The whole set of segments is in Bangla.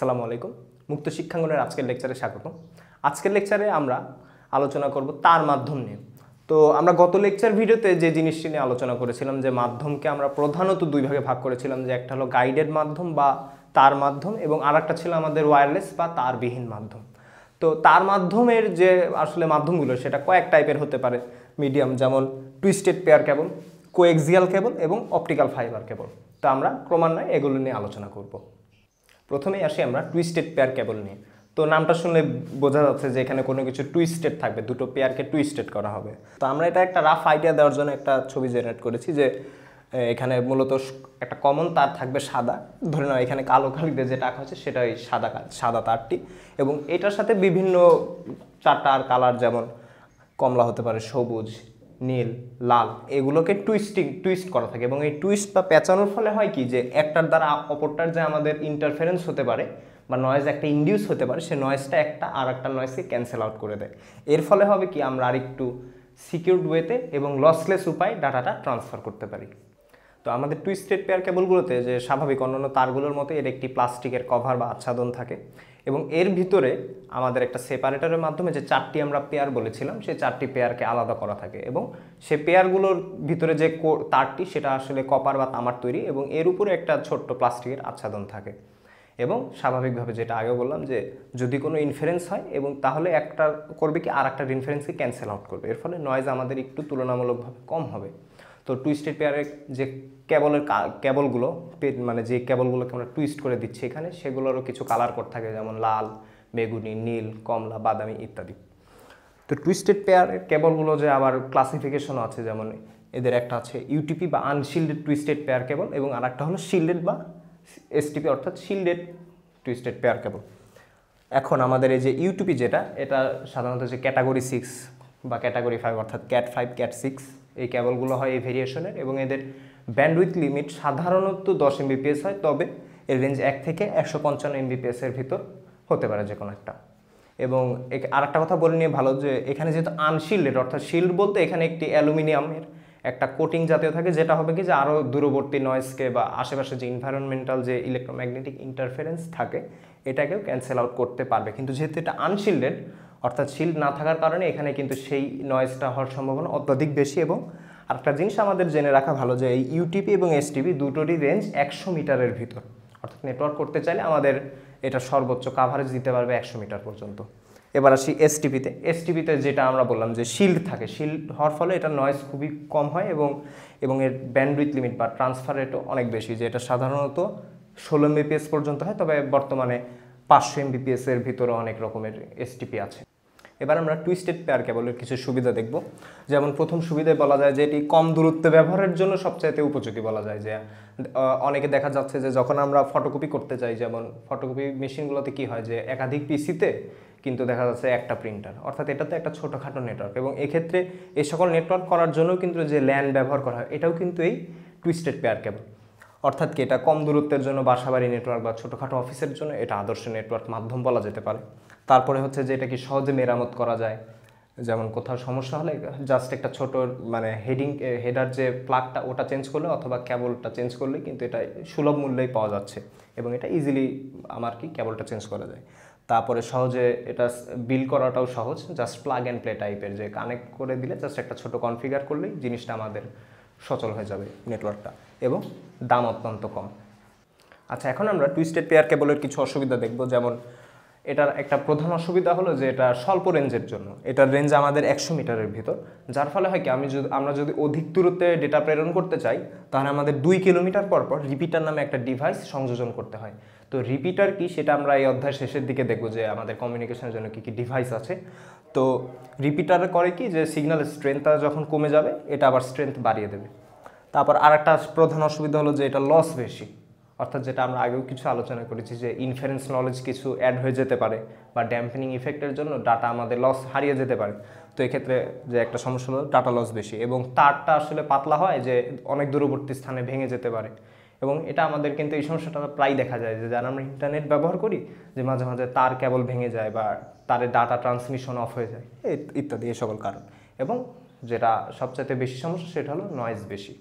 সালামু আলাইকুম মুক্ত শিক্ষাঙ্গনের আজকের লেকচারে স্বাগত আজকের লেকচারে আমরা আলোচনা করব তার মাধ্যম নিয়ে তো আমরা গত লেকচার ভিডিওতে যে জিনিসটি নিয়ে আলোচনা করেছিলাম যে মাধ্যমকে আমরা প্রধানত দুই ভাগে ভাগ করেছিলাম যে একটা হলো গাইডেড মাধ্যম বা তার মাধ্যম এবং আর একটা ছিল আমাদের ওয়্যারলেস বা তারবিহীন মাধ্যম তো তার মাধ্যমের যে আসলে মাধ্যমগুলো সেটা কয়েক টাইপের হতে পারে মিডিয়াম যেমন twisted pair cable coaxial cable এবং অপটিক্যাল ফাইবার কেবল তো আমরা ক্রমান্বয়ে এগুলো নিয়ে আলোচনা করব প্রথমেই আসি আমরা টুইস্টেড পেয়ার কেবল নিয়ে তো নামটা শুনলে বোঝা যাচ্ছে যে এখানে কোনো কিছু টুইস্টেড থাকবে দুটো পেয়ারকে টুইস্টেড করা হবে তো আমরা এটা একটা রাফ আইডিয়া দেওয়ার জন্য একটা ছবি জেনারেট করেছি যে এখানে মূলত একটা কমন তার থাকবে সাদা ধরে নাও এখানে কালো কালিতে যে টাকা আছে সেটা ওই সাদা সাদা তারটি এবং এটার সাথে বিভিন্ন চারটা আর কালার যেমন কমলা হতে পারে সবুজ নীল লাল এগুলোকে টুইস্টিং টুইস্ট করা থাকে এবং এই টুইস্ট বা পেঁচানোর ফলে হয় কি যে একটার দ্বারা অপরটার যে আমাদের ইন্টারফারেন্স হতে পারে বা নয়েজ একটা ইন্ডিউস হতে পারে সে নয়েজটা একটা আর একটা নয়েজকে ক্যান্সেল আউট করে দেয় এর ফলে হবে কি আমরা আরেকটু সিকিউরড ওয়েতে এবং লসলেস উপায় ডাটাটা ট্রান্সফার করতে পারি তো আমাদের টু স্টেট পেয়ার কেবলগুলোতে যে স্বাভাবিক অন্যান্য তারগুলোর মতো এর একটি প্লাস্টিকের কভার বা আচ্ছাদন থাকে এবং এর ভিতরে আমাদের একটা সেপারেটরের মাধ্যমে যে চারটি আমরা পেয়ার বলেছিলাম সেই চারটি পেয়ারকে আলাদা করা থাকে এবং সে পেয়ারগুলোর ভিতরে যে তারটি সেটা আসলে কপার বা তামার তৈরি এবং এর উপরে একটা ছোট্ট প্লাস্টিকের আচ্ছাদন থাকে এবং স্বাভাবিকভাবে যেটা আগে বললাম যে যদি কোনো ইনফারেন্স হয় এবং তাহলে একটা করবে কি আর একটা ইনফারেন্সকে ক্যান্সেল আউট করবে এর ফলে নয়েজ আমাদের একটু তুলনামূলকভাবে কম হবে তো টুইস্টেড পেয়ারের যে কেবলের কেবলগুলো মানে যে কেবলগুলোকে আমরা টুইস্ট করে দিচ্ছি এখানে সেগুলোরও কিছু কালার কোড থাকে যেমন লাল বেগুনি নীল কমলা বাদামি ইত্যাদি তো টুইস্টেড পেয়ারের কেবলগুলো যে আবার ক্লাসিফিকেশনও আছে যেমন এদের একটা আছে ইউটিপি বা আনশিল্ডেড টুইস্টেড পেয়ার কেবল এবং আর একটা হলো শিল্ডেড বা এসটিপি অর্থাৎ শিল্ডেড টুইস্টেড পেয়ার কেবল এখন আমাদের এই যে ইউটিপি যেটা এটা সাধারণত যে ক্যাটাগরি সিক্স বা ক্যাটাগরি ফাইভ অর্থাৎ ক্যাট ফাইভ ক্যাট সিক্স এই কেবলগুলো হয় এই ভেরিয়েশনের এবং এদের ব্যান্ডউইথ লিমিট সাধারণত দশ এমবিপিএস হয় তবে এর রেঞ্জ এক থেকে একশো পঞ্চান্ন এমবিপিএসের ভিতর হতে পারে যে কোনো একটা এবং আরেকটা কথা বলে নিয়ে ভালো যে এখানে যেহেতু আনশিল্ডেড অর্থাৎ শিল্ড বলতে এখানে একটি অ্যালুমিনিয়ামের একটা কোটিং জাতীয় থাকে যেটা হবে কি যে আরও দূরবর্তী নয়েসকে বা আশেপাশে যে ইনভায়রনমেন্টাল যে ইলেকট্রোম্যাগনেটিক ইন্টারফারেন্স থাকে এটাকেও ক্যান্সেল আউট করতে পারবে কিন্তু যেহেতু এটা আনশিল্ডেড অর্থাৎ শিল্ড না থাকার কারণে এখানে কিন্তু সেই নয়েজটা হওয়ার সম্ভাবনা অত্যধিক বেশি এবং আরেকটা জিনিস আমাদের জেনে রাখা ভালো যে এই ইউটিপি এবং এসটিপি দুটোরই রেঞ্জ একশো মিটারের ভিতর অর্থাৎ নেটওয়ার্ক করতে চাইলে আমাদের এটা সর্বোচ্চ কাভারেজ দিতে পারবে একশো মিটার পর্যন্ত এবার আসি এসটিপিতে এসটিপিতে যেটা আমরা বললাম যে শিল্ড থাকে শিল্ড হওয়ার ফলে এটা নয়েজ খুবই কম হয় এবং এবং এর ব্যান্ডউইথ লিমিট বা ট্রান্সফার রেটও অনেক বেশি যে এটা সাধারণত ষোলো এমবিপিএস পর্যন্ত হয় তবে বর্তমানে পাঁচশো এমবিপিএসের ভিতরে অনেক রকমের এসটিপি আছে এবার আমরা টুইস্টেড পেয়ার কেবলের কিছু সুবিধা দেখব যেমন প্রথম সুবিধায় বলা যায় যে এটি কম দূরত্বে ব্যবহারের জন্য সবচাইতে উপযোগী বলা যায় যে অনেকে দেখা যাচ্ছে যে যখন আমরা ফটোকপি করতে চাই যেমন ফটোকপি মেশিনগুলোতে কি হয় যে একাধিক পিসিতে কিন্তু দেখা যাচ্ছে একটা প্রিন্টার অর্থাৎ এটাতে একটা ছোটোখাটো নেটওয়ার্ক এবং এক্ষেত্রে এই সকল নেটওয়ার্ক করার জন্য কিন্তু যে ল্যান ব্যবহার করা হয় এটাও কিন্তু এই টুইস্টেড পেয়ার কেবল অর্থাৎ কি এটা কম দূরত্বের জন্য বাসাবাড়ি নেটওয়ার্ক বা ছোটোখাটো অফিসের জন্য এটা আদর্শ নেটওয়ার্ক মাধ্যম বলা যেতে পারে তারপরে হচ্ছে যে এটা কি সহজে মেরামত করা যায় যেমন কোথাও সমস্যা হলে জাস্ট একটা ছোট মানে হেডিং হেডার যে প্লাগটা ওটা চেঞ্জ করলে অথবা ক্যাবলটা চেঞ্জ করলে কিন্তু এটা সুলভ মূল্যেই পাওয়া যাচ্ছে এবং এটা ইজিলি আমার কি ক্যাবলটা চেঞ্জ করা যায় তারপরে সহজে এটা বিল করাটাও সহজ জাস্ট প্লাগ অ্যান্ড প্লে টাইপের যে কানেক্ট করে দিলে জাস্ট একটা ছোট কনফিগার করলেই জিনিসটা আমাদের সচল হয়ে যাবে নেটওয়ার্কটা এবং দাম অত্যন্ত কম আচ্ছা এখন আমরা টুইস্টেড পেয়ার কেবলের কিছু অসুবিধা দেখব যেমন এটার একটা প্রধান অসুবিধা হলো যে এটা স্বল্প রেঞ্জের জন্য এটার রেঞ্জ আমাদের একশো মিটারের ভিতর যার ফলে হয় কি আমি যদি আমরা যদি অধিক দূরত্বে ডেটা প্রেরণ করতে চাই তাহলে আমাদের দুই কিলোমিটার পর পর রিপিটার নামে একটা ডিভাইস সংযোজন করতে হয় তো রিপিটার কি সেটা আমরা এই অধ্যায় শেষের দিকে দেখব যে আমাদের কমিউনিকেশনের জন্য কী কী ডিভাইস আছে তো রিপিটার করে কি যে সিগন্যালের স্ট্রেংথটা যখন কমে যাবে এটা আবার স্ট্রেংথ বাড়িয়ে দেবে তারপর আর একটা প্রধান অসুবিধা হলো যে এটা লস বেশি অর্থাৎ যেটা আমরা আগেও কিছু আলোচনা করেছি যে ইনফারেন্স নলেজ কিছু অ্যাড হয়ে যেতে পারে বা ড্যাম্পেনিং ইফেক্টের জন্য ডাটা আমাদের লস হারিয়ে যেতে পারে তো এক্ষেত্রে যে একটা সমস্যা হলো ডাটা লস বেশি এবং তারটা আসলে পাতলা হয় যে অনেক দূরবর্তী স্থানে ভেঙে যেতে পারে এবং এটা আমাদের কিন্তু এই সমস্যাটা প্রায় দেখা যায় যে যারা আমরা ইন্টারনেট ব্যবহার করি যে মাঝে মাঝে তার কেবল ভেঙে যায় বা তারের ডাটা ট্রান্সমিশন অফ হয়ে যায় ইত্যাদি এ সকল কারণ এবং যেটা সবচাইতে বেশি সমস্যা সেটা হলো নয়েজ বেশি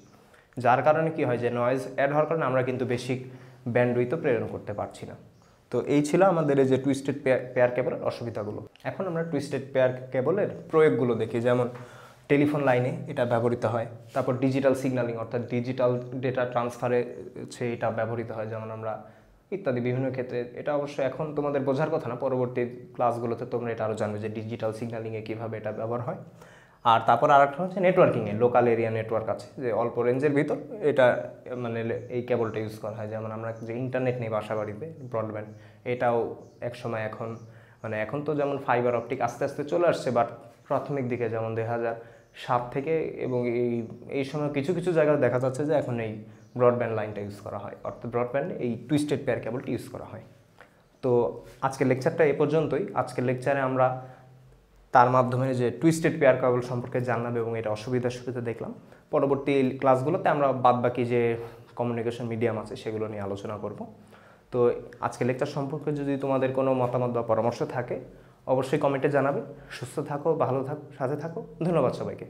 যার কারণে কি হয় যে নয়েজ অ্যাড হওয়ার কারণে আমরা কিন্তু বেশি তো প্রেরণ করতে পারছি না তো এই ছিল আমাদের এই যে টুইস্টেড পেয়ার কেবলের অসুবিধাগুলো এখন আমরা টুইস্টেড পেয়ার কেবলের প্রয়োগগুলো দেখি যেমন টেলিফোন লাইনে এটা ব্যবহৃত হয় তারপর ডিজিটাল সিগন্যালিং অর্থাৎ ডিজিটাল ডেটা ট্রান্সফারে হচ্ছে এটা ব্যবহৃত হয় যেমন আমরা ইত্যাদি বিভিন্ন ক্ষেত্রে এটা অবশ্য এখন তোমাদের বোঝার কথা না পরবর্তী ক্লাসগুলোতে তোমরা এটা আরও জানবে যে ডিজিটাল সিগনালিংয়ে কীভাবে এটা ব্যবহার হয় আর তারপর আরেকটা হচ্ছে নেটওয়ার্কিংয়ে লোকাল এরিয়া নেটওয়ার্ক আছে যে অল্প রেঞ্জের ভিতর এটা মানে এই কেবলটা ইউজ করা হয় যেমন আমরা যে ইন্টারনেট নেই বাসা বাড়িতে ব্রডব্যান্ড এটাও একসময় এখন মানে এখন তো যেমন ফাইবার অপটিক আস্তে আস্তে চলে আসছে বাট প্রাথমিক দিকে যেমন দুই হাজার সাত থেকে এবং এই এই সময় কিছু কিছু জায়গায় দেখা যাচ্ছে যে এখন এই ব্রডব্যান্ড লাইনটা ইউজ করা হয় অর্থাৎ ব্রডব্যান্ড এই টুইস্টেড পেয়ার কেবলটি ইউজ করা হয় তো আজকের লেকচারটা এ পর্যন্তই আজকের লেকচারে আমরা তার মাধ্যমে যে টুইস্টেড পেয়ার কাবল সম্পর্কে জানলাম এবং এটা অসুবিধা সুবিধা দেখলাম পরবর্তী ক্লাসগুলোতে আমরা বাদবাকি যে কমিউনিকেশন মিডিয়াম আছে সেগুলো নিয়ে আলোচনা করব তো আজকে লেকচার সম্পর্কে যদি তোমাদের কোনো মতামত বা পরামর্শ থাকে অবশ্যই কমেন্টে জানাবে সুস্থ থাকো ভালো থাকো সাথে থাকো ধন্যবাদ সবাইকে